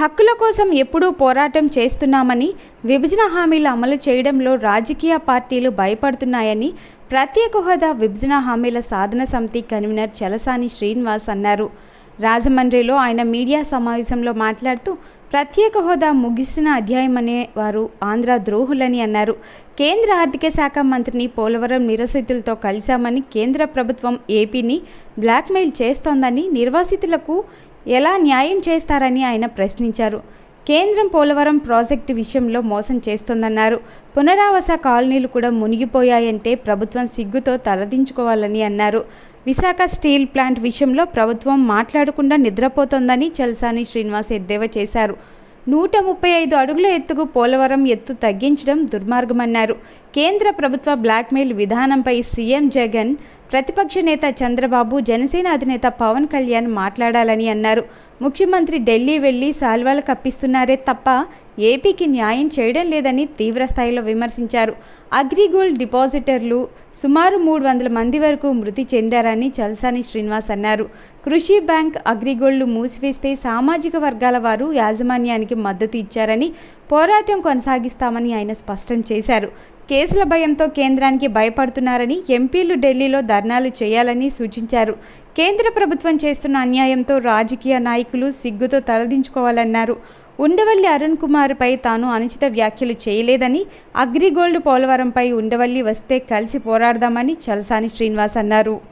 హక్కుల కోసం ఎప్పుడూ పోరాటం చేస్తున్నామని విభజన హామీలు అమలు చేయడంలో రాజకీయ పార్టీలు భయపడుతున్నాయని ప్రత్యేక హోదా విభజన హామీల సాధన సమితి కన్వీనర్ చలసాని శ్రీనివాస్ అన్నారు రాజమండ్రిలో ఆయన మీడియా సమావేశంలో మాట్లాడుతూ ప్రత్యేక హోదా ముగిసిన అధ్యాయమనే వారు ఆంధ్ర ద్రోహులని అన్నారు కేంద్ర ఆర్థిక శాఖ మంత్రిని పోలవరం నిరసితులతో కలిశామని కేంద్ర ప్రభుత్వం ఏపీని బ్లాక్మెయిల్ చేస్తోందని నిర్వాసితులకు ఎలా న్యాయం చేస్తారని ఆయన ప్రశ్నించారు కేంద్రం పోలవరం ప్రాజెక్టు విషయంలో మోసం చేస్తోందన్నారు పునరావాస కాలనీలు కూడా మునిగిపోయాయంటే ప్రభుత్వం సిగ్గుతో తలదించుకోవాలని అన్నారు విశాఖ స్టీల్ ప్లాంట్ విషయంలో ప్రభుత్వం మాట్లాడకుండా నిద్రపోతోందని చల్సాని శ్రీనివాస్ ఎద్దేవా చేశారు నూట ముప్పై ఐదు అడుగుల ఎత్తుకు పోలవరం ఎత్తు తగ్గించడం దుర్మార్గమన్నారు కేంద్ర ప్రభుత్వ బ్లాక్మెయిల్ విధానంపై సీఎం జగన్ ప్రతిపక్ష నేత చంద్రబాబు జనసేన అధినేత పవన్ కళ్యాణ్ మాట్లాడాలని అన్నారు ముఖ్యమంత్రి ఢిల్లీ వెళ్ళి సాల్వాలు కప్పిస్తున్నారే తప్ప ఏపీకి న్యాయం చేయడం లేదని తీవ్రస్థాయిలో విమర్శించారు అగ్రిగోల్డ్ డిపాజిటర్లు సుమారు మూడు వందల మంది వరకు మృతి చెందారని చల్సాని శ్రీనివాస్ అన్నారు కృషి బ్యాంక్ అగ్రిగోల్డ్లు మూసివేస్తే సామాజిక వర్గాల వారు యాజమాన్యానికి మద్దతు ఇచ్చారని పోరాటం కొనసాగిస్తామని ఆయన స్పష్టం చేశారు కేసుల భయంతో కేంద్రానికి భయపడుతున్నారని ఎంపీలు ఢిల్లీలో ధర్నాలు చేయాలని సూచించారు కేంద్ర ప్రభుత్వం చేస్తున్న అన్యాయంతో రాజకీయ నాయకులు సిగ్గుతో తలదించుకోవాలన్నారు ఉండవల్లి అరుణ్ కుమార్పై తాను అనుచిత వ్యాఖ్యలు చేయలేదని అగ్రిగోల్డ్ పోలవరంపై ఉండవల్లి వస్తే కలిసి పోరాడదామని చలసాని శ్రీనివాస్ అన్నారు